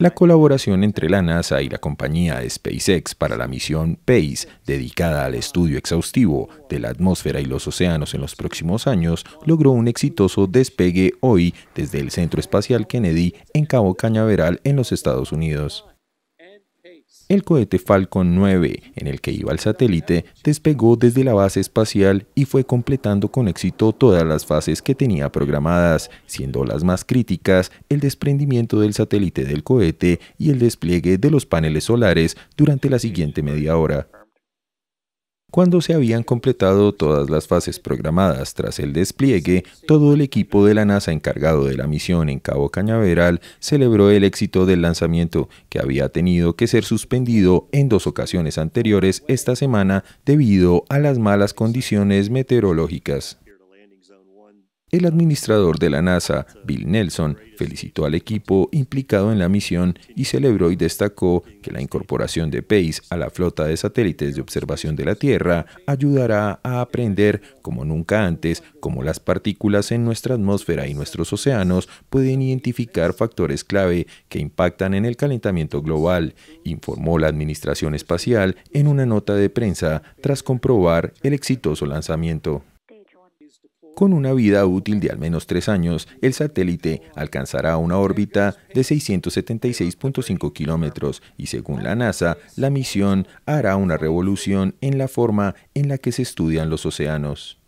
la colaboración entre la NASA y la compañía SpaceX para la misión PACE, dedicada al estudio exhaustivo de la atmósfera y los océanos en los próximos años, logró un exitoso despegue hoy desde el Centro Espacial Kennedy en Cabo Cañaveral, en los Estados Unidos el cohete Falcon 9, en el que iba el satélite, despegó desde la base espacial y fue completando con éxito todas las fases que tenía programadas, siendo las más críticas el desprendimiento del satélite del cohete y el despliegue de los paneles solares durante la siguiente media hora. Cuando se habían completado todas las fases programadas tras el despliegue, todo el equipo de la NASA encargado de la misión en Cabo Cañaveral celebró el éxito del lanzamiento, que había tenido que ser suspendido en dos ocasiones anteriores esta semana debido a las malas condiciones meteorológicas. El administrador de la NASA, Bill Nelson, felicitó al equipo implicado en la misión y celebró y destacó que la incorporación de PACE a la flota de satélites de observación de la Tierra ayudará a aprender, como nunca antes, cómo las partículas en nuestra atmósfera y nuestros océanos pueden identificar factores clave que impactan en el calentamiento global, informó la Administración Espacial en una nota de prensa tras comprobar el exitoso lanzamiento. Con una vida útil de al menos tres años, el satélite alcanzará una órbita de 676.5 kilómetros y según la NASA, la misión hará una revolución en la forma en la que se estudian los océanos.